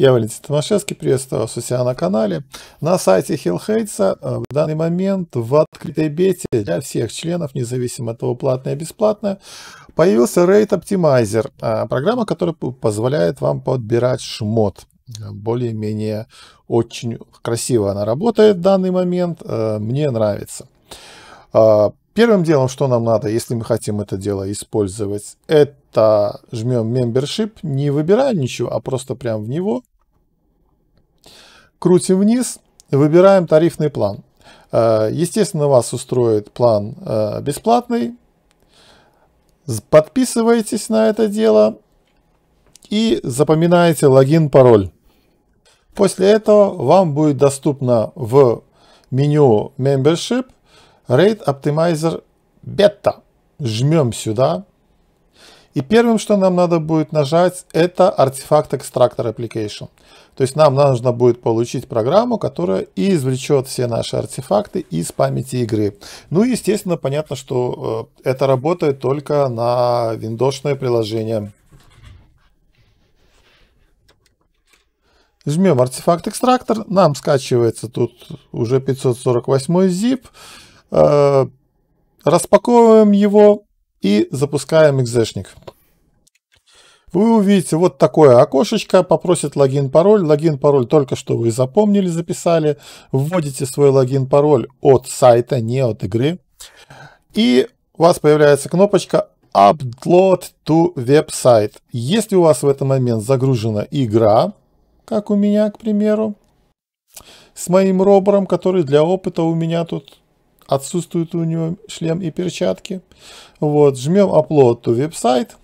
Я Валентин Томашевский, приветствую вас у себя на канале. На сайте Хиллхейтса э, в данный момент в открытой бете для всех членов, независимо от того, платное или бесплатное, появился Rate Optimizer, э, программа, которая позволяет вам подбирать шмот э, более-менее очень красиво она работает в данный момент, мне нравится. А, Первым делом, что нам надо, если мы хотим это дело использовать, это жмем membership, не выбирая ничего, а просто прям в него. Крутим вниз, выбираем тарифный план. Э, естественно, вас устроит план э, бесплатный. Подписывайтесь на это дело и запоминаете логин, пароль. После этого вам будет доступно в меню Membership RAID Optimizer Beta. Жмем сюда. И первым, что нам надо будет нажать, это артефакт Extractor Application. То есть нам нужно будет получить программу, которая извлечет все наши артефакты из памяти игры. Ну и, естественно, понятно, что э, это работает только на виндошное приложение. Жмем артефакт экстрактор, нам скачивается тут уже 548 zip, Э, распаковываем его и запускаем экзешник. Вы увидите вот такое окошечко, попросит логин-пароль. Логин-пароль только что вы запомнили, записали. Вводите свой логин-пароль от сайта, не от игры. И у вас появляется кнопочка Upload to Website. Если у вас в этот момент загружена игра, как у меня, к примеру, с моим робором, который для опыта у меня тут отсутствует у него шлем и перчатки. Вот, жмем Upload to сайт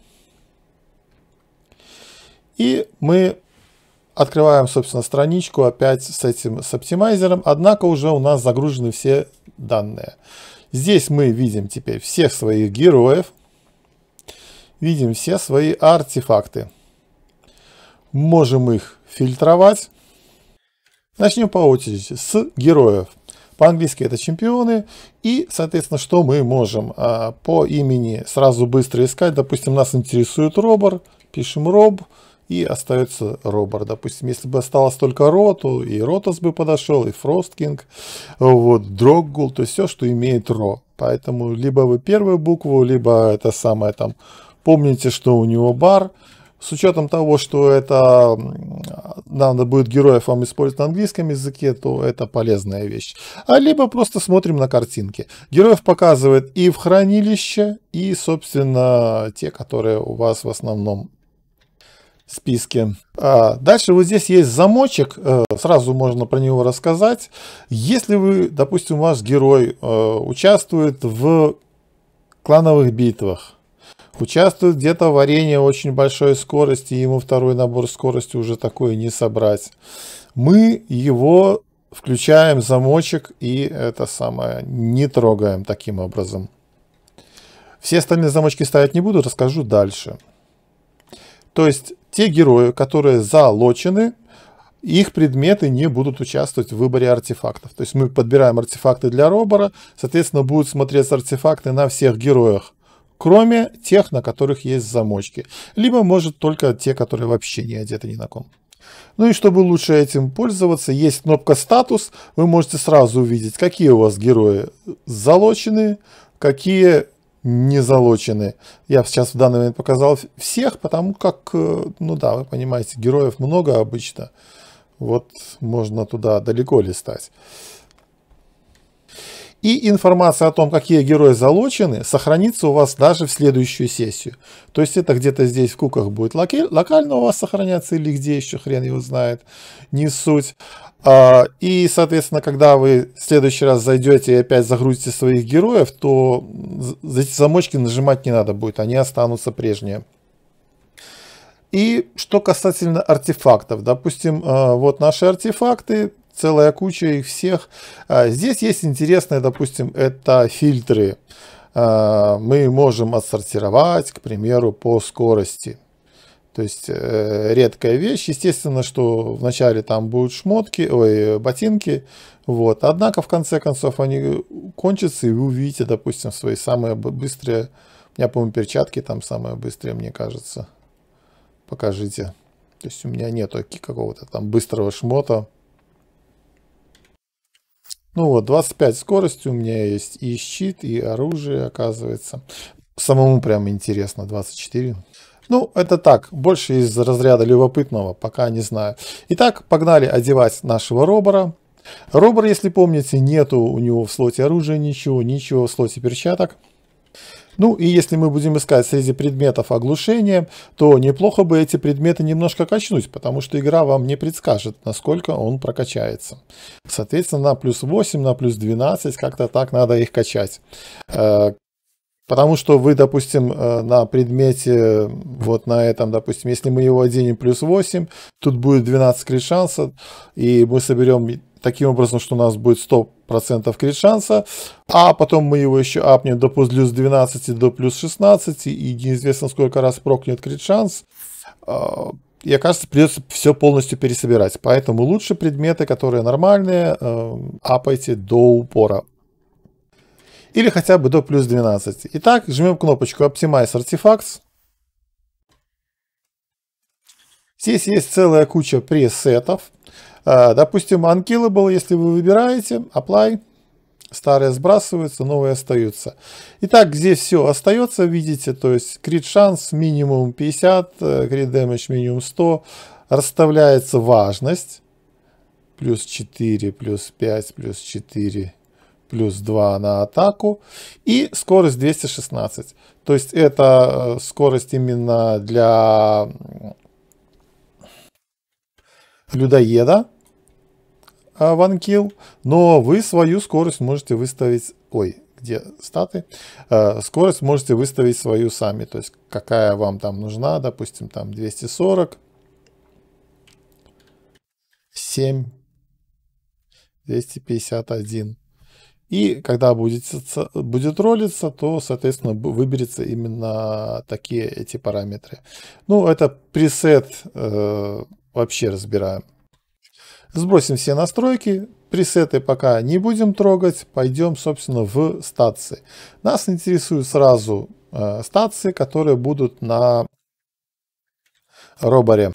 И мы открываем, собственно, страничку опять с этим, с оптимайзером, однако уже у нас загружены все данные. Здесь мы видим теперь всех своих героев, видим все свои артефакты. Можем их фильтровать. Начнем по очереди с героев. По-английски это чемпионы. И, соответственно, что мы можем а, по имени сразу быстро искать. Допустим, нас интересует робор. Пишем роб и остается робор. Допустим, если бы осталось только Роту и Ротос бы подошел, и Фросткинг, вот, Дроггул, то есть все, что имеет Ро. Поэтому либо вы первую букву, либо это самое там, помните, что у него бар, с учетом того, что это надо будет героев вам использовать на английском языке, то это полезная вещь. А либо просто смотрим на картинки. Героев показывает и в хранилище, и, собственно, те, которые у вас в основном списке. А дальше вот здесь есть замочек, э, сразу можно про него рассказать. Если вы, допустим, ваш герой э, участвует в клановых битвах, Участвует где-то варенье очень большой скорости, ему второй набор скорости уже такой не собрать. Мы его включаем замочек и это самое не трогаем таким образом. Все остальные замочки ставить не буду, расскажу дальше. То есть те герои, которые залочены, их предметы не будут участвовать в выборе артефактов. То есть мы подбираем артефакты для робора, соответственно, будут смотреться артефакты на всех героях кроме тех, на которых есть замочки. Либо, может, только те, которые вообще не одеты ни на ком. Ну и чтобы лучше этим пользоваться, есть кнопка «Статус». Вы можете сразу увидеть, какие у вас герои залочены, какие не залочены. Я сейчас в данный момент показал всех, потому как, э, ну да, вы понимаете, героев много обычно. Вот можно туда далеко листать. И информация о том, какие герои залочены, сохранится у вас даже в следующую сессию. То есть это где-то здесь в куках будет локально у вас сохраняться или где еще, хрен его знает, не суть. А, и, соответственно, когда вы в следующий раз зайдете и опять загрузите своих героев, то за эти замочки нажимать не надо будет, они останутся прежние. И что касательно артефактов, допустим, а, вот наши артефакты, целая куча их всех. А, здесь есть интересное, допустим, это фильтры. А, мы можем отсортировать, к примеру, по скорости. То есть э, редкая вещь. Естественно, что вначале там будут шмотки, ой, ботинки. Вот. Однако, в конце концов, они кончатся, и вы увидите, допустим, свои самые быстрые... У меня, по-моему, перчатки там самые быстрые, мне кажется. Покажите. То есть у меня нету какого-то там быстрого шмота. Ну вот, 25 скорости у меня есть, и щит, и оружие, оказывается. Самому прям интересно, 24. Ну, это так, больше из разряда любопытного, пока не знаю. Итак, погнали одевать нашего робора. Робор, если помните, нету у него в слоте оружия ничего, ничего в слоте перчаток. Ну и если мы будем искать среди предметов оглушение, то неплохо бы эти предметы немножко качнуть, потому что игра вам не предскажет, насколько он прокачается. Соответственно, на плюс 8, на плюс 12, как-то так надо их качать. Э, потому что вы, допустим, э, на предмете, вот на этом, допустим, если мы его оденем плюс 8, тут будет 12 крит шанса, и мы соберем таким образом, что у нас будет 100 процентов крит шанса, а потом мы его еще апнем до плюс 12 до плюс 16 и неизвестно сколько раз прокнет крит шанс а, и окажется придется все полностью пересобирать. Поэтому лучше предметы, которые нормальные, э, апайте до упора. Или хотя бы до плюс 12. Итак, жмем кнопочку Optimize Artifacts. Здесь есть целая куча пресетов. А, допустим, Unkillable, если вы выбираете, Apply, старые сбрасываются, новые остаются. Итак, здесь все остается, видите, то есть крит шанс минимум 50, крит э, damage минимум 100, расставляется важность, плюс 4, плюс 5, плюс 4, плюс 2 на атаку и скорость 216. То есть это э, скорость именно для людоеда, ванкил, но вы свою скорость можете выставить, ой, где статы, э, скорость можете выставить свою сами, то есть какая вам там нужна, допустим, там 240, 7, 251. И когда будет, будет ролиться, то, соответственно, выберется именно такие эти параметры. Ну, это пресет э, вообще разбираем. Сбросим все настройки, пресеты пока не будем трогать, пойдем, собственно, в стации. Нас интересуют сразу э, стации, которые будут на роборе.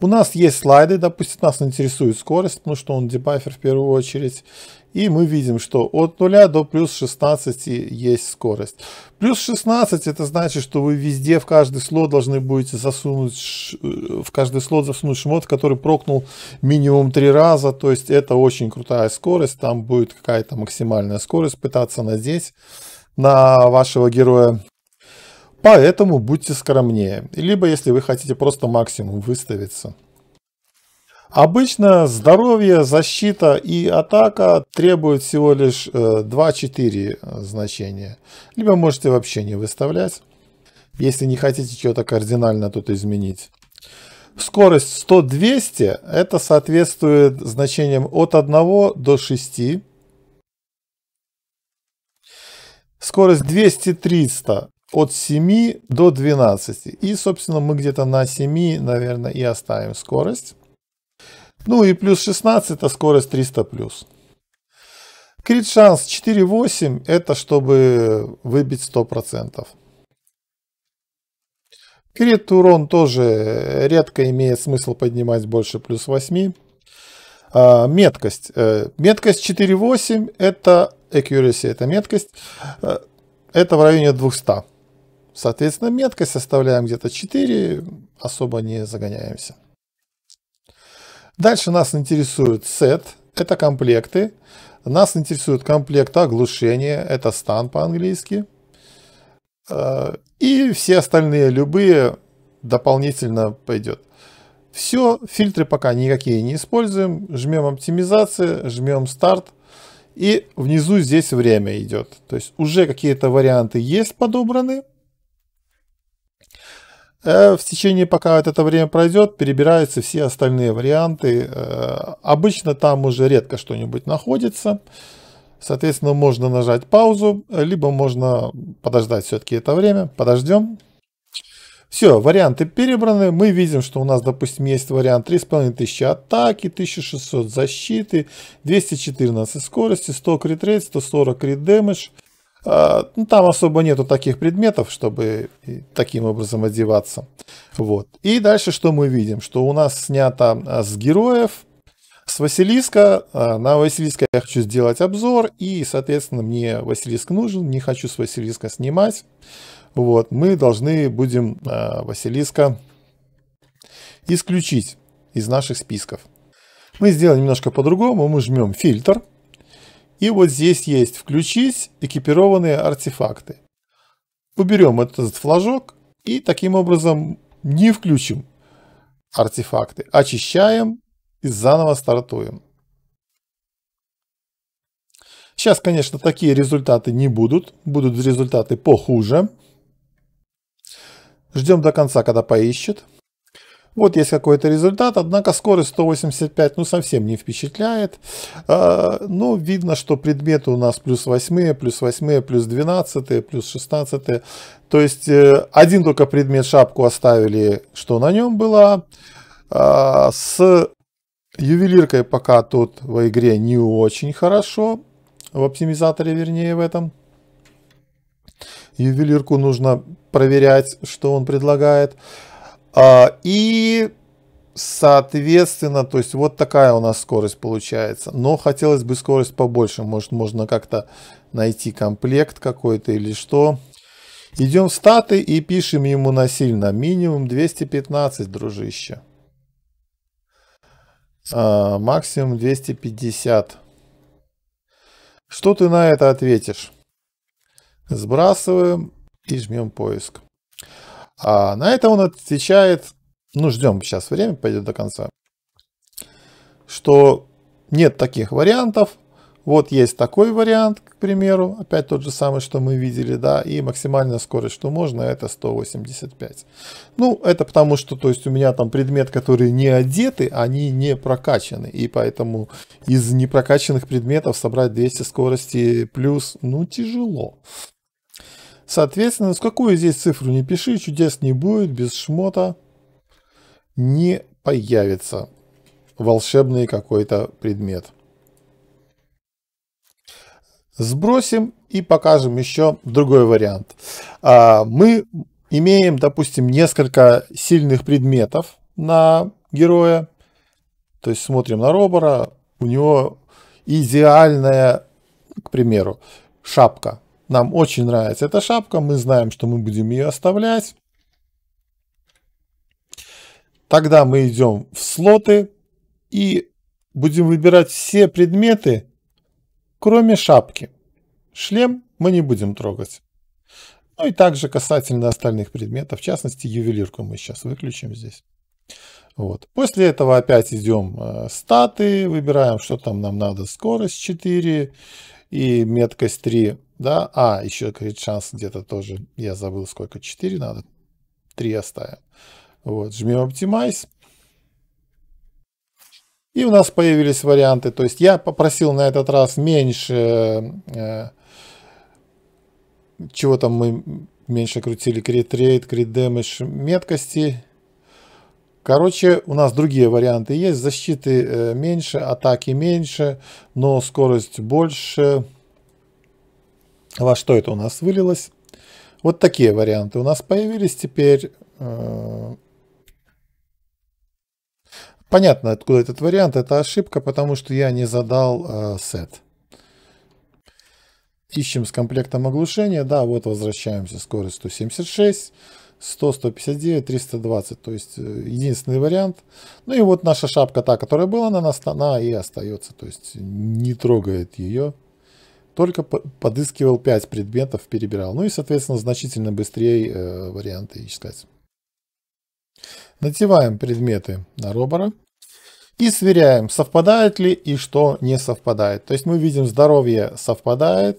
У нас есть слайды, допустим, нас интересует скорость, потому ну, что он дебафер в первую очередь. И мы видим, что от 0 до плюс 16 есть скорость. Плюс 16 это значит, что вы везде, в каждый слот должны будете засунуть, э, в каждый слот засунуть шмот, который прокнул минимум 3 раза. То есть это очень крутая скорость, там будет какая-то максимальная скорость пытаться надеть на вашего героя. Поэтому будьте скромнее, либо если вы хотите просто максимум выставиться. Обычно здоровье, защита и атака требуют всего лишь 2-4 э, э, значения. Либо можете вообще не выставлять, если не хотите чего-то кардинально тут изменить. Скорость 100-200 это соответствует значениям от 1 до 6. Скорость 200-300 от 7 до 12. И, собственно, мы где-то на 7, наверное, и оставим скорость. Ну и плюс 16 это скорость 300 плюс. Крит шанс 4.8 это чтобы выбить 100%. Крит урон тоже редко имеет смысл поднимать больше плюс 8. А, меткость. Э, меткость 4.8 это accuracy, это меткость. Э, это в районе 200. Соответственно, меткость составляем где-то 4, особо не загоняемся. Дальше нас интересует сет, это комплекты. Нас интересует комплект оглушения, это стан по-английски. Э, и все остальные, любые, дополнительно пойдет. Все, фильтры пока никакие не используем. Жмем оптимизация, жмем старт. И внизу здесь время идет. То есть уже какие-то варианты есть подобраны. Э, в течение, пока это время пройдет, перебираются все остальные варианты. Э, обычно там уже редко что-нибудь находится. Соответственно, можно нажать паузу, либо можно подождать все-таки это время. Подождем. Все, варианты перебраны. Мы видим, что у нас, допустим, есть вариант 3500 атаки, 1600 защиты, 214 скорости, 100 крит рейт, 140 крит дэмэдж. А, ну, там особо нету таких предметов, чтобы таким образом одеваться. Вот. И дальше что мы видим? Что у нас снято а, с героев, с Василиска. А, на Василиска я хочу сделать обзор, и, соответственно, мне Василиск нужен, не хочу с Василиска снимать. Вот, мы должны будем Василиска исключить из наших списков. Мы сделаем немножко по-другому, мы жмем фильтр, и вот здесь есть «Включить экипированные артефакты». Уберем этот флажок и таким образом не включим артефакты. Очищаем и заново стартуем. Сейчас, конечно, такие результаты не будут. Будут результаты похуже. Ждем до конца, когда поищет. Вот есть какой-то результат, однако скорость 185 ну совсем не впечатляет. А, Но ну, видно, что предметы у нас плюс 8, плюс 8, плюс 12, плюс 16. То есть э, один только предмет шапку оставили, что на нем было. А, с ювелиркой пока тут в игре не очень хорошо. В оптимизаторе вернее в этом. Ювелирку нужно проверять, что он предлагает. А, и, соответственно, то есть вот такая у нас скорость получается. Но хотелось бы скорость побольше. Может, можно как-то найти комплект какой-то или что. Идем в статы и пишем ему насильно. Минимум 215, дружище. А, максимум 250. Что ты на это ответишь? Сбрасываем и жмем поиск. А на это он отвечает, ну ждем сейчас время, пойдет до конца, что нет таких вариантов, вот есть такой вариант, к примеру, опять тот же самый, что мы видели, да, и максимальная скорость, что можно, это 185. Ну, это потому что, то есть у меня там предмет, которые не одеты, они не прокачаны, и поэтому из непрокачанных предметов собрать 200 скорости плюс, ну, тяжело. Соответственно, с какую здесь цифру не пиши, чудес не будет, без шмота не появится волшебный какой-то предмет. Сбросим и покажем еще другой вариант. А, мы имеем, допустим, несколько сильных предметов на героя. То есть смотрим на Робора, у него идеальная, к примеру, шапка. Нам очень нравится эта шапка, мы знаем, что мы будем ее оставлять. Тогда мы идем в слоты и будем выбирать все предметы, кроме шапки. Шлем мы не будем трогать. Ну и также касательно остальных предметов, в частности ювелирку мы сейчас выключим здесь. Вот. После этого опять идем э, статы, выбираем, что там нам надо, скорость 4, и меткость 3, да, а, еще крит шанс где-то тоже, я забыл сколько, 4 надо, 3 оставим. Вот, жмем Optimize. И у нас появились варианты, то есть я попросил на этот раз меньше, э, чего там мы меньше крутили, крит рейд, крит дэмэдж, меткости, Короче, у нас другие варианты есть. Защиты э, меньше, атаки меньше, но скорость больше. Во что это у нас вылилось? Вот такие варианты у нас появились теперь. Э, понятно, откуда этот вариант. Это ошибка, потому что я не задал э, сет. Ищем с комплектом оглушения. Да, вот возвращаемся. Скорость 176. 100, 159, 320. То есть э, единственный вариант. Ну и вот наша шапка, та, которая была на нас, она и остается. То есть не трогает ее. Только подыскивал 5 предметов, перебирал. Ну и, соответственно, значительно быстрее э, варианты искать. Надеваем предметы на робора. И сверяем, совпадает ли и что не совпадает. То есть мы видим, здоровье совпадает,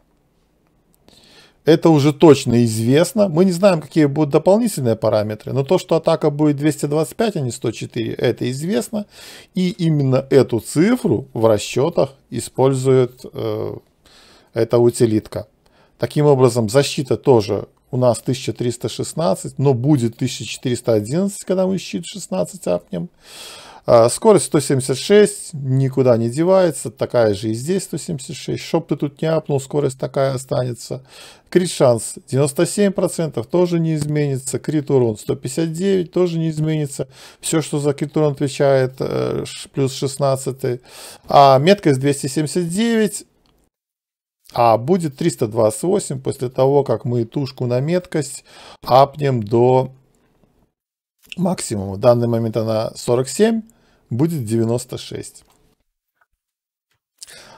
Это уже точно известно. Мы не знаем, какие будут дополнительные параметры, но то, что атака будет 225, а не 104, это известно. И именно эту цифру в расчетах использует э, эта утилитка. Таким образом, защита тоже у нас 1316, но будет 1411, когда мы щит 16 апнем. А, скорость 176, никуда не девается, такая же и здесь 176, чтоб ты тут не апнул, скорость такая останется. Крит шанс 97%, тоже не изменится, крит урон 159, тоже не изменится. Все, что за крит урон отвечает, э, плюс 16. А меткость 279, а будет 328 после того, как мы тушку на меткость апнем до максимуму. В данный момент она 47, будет 96.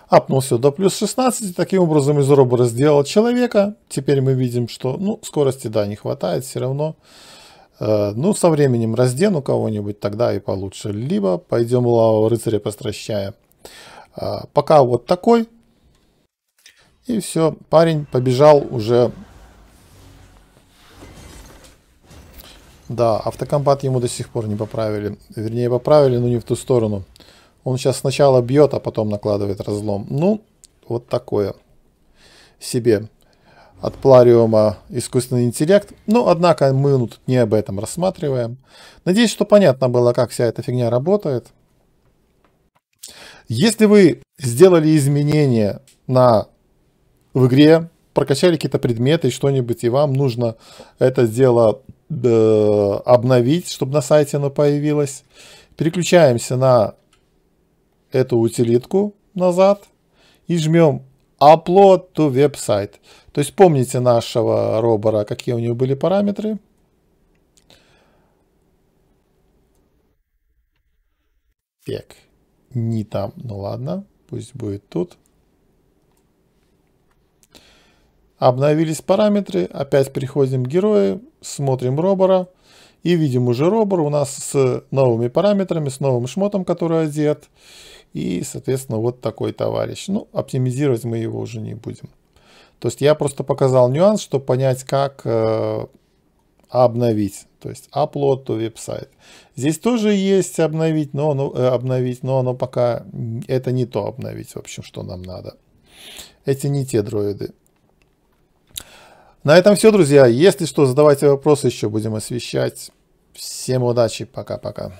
Апнулся до плюс 16, таким образом из роба разделал человека. Теперь мы видим, что ну, скорости да, не хватает все равно. Э, ну, со временем раздену кого-нибудь, тогда и получше. Либо пойдем лавого рыцаря постращая. Э, пока вот такой. И все, парень побежал уже Да, автокомбат ему до сих пор не поправили. Вернее, поправили, но не в ту сторону. Он сейчас сначала бьет, а потом накладывает разлом. Ну, вот такое себе от Плариума искусственный интеллект. Но, однако, мы ну, тут не об этом рассматриваем. Надеюсь, что понятно было, как вся эта фигня работает. Если вы сделали изменения на, в игре, прокачали какие-то предметы, что-нибудь, и вам нужно это дело Э, обновить, чтобы на сайте оно появилось. Переключаемся на эту утилитку назад и жмем Upload to Website. То есть помните нашего робора, какие у него были параметры. Так, не там, ну ладно, пусть будет тут. Обновились параметры, опять переходим к герою, смотрим робора и видим уже робор у нас с новыми параметрами, с новым шмотом, который одет и, соответственно, вот такой товарищ. Ну, оптимизировать мы его уже не будем. То есть я просто показал нюанс, чтобы понять, как э, обновить. То есть upload to веб-сайт. Здесь тоже есть обновить, но, ну, э, обновить, но оно пока это не то обновить, в общем, что нам надо. Эти не те дроиды. На этом все, друзья. Если что, задавайте вопросы, еще будем освещать. Всем удачи. Пока-пока.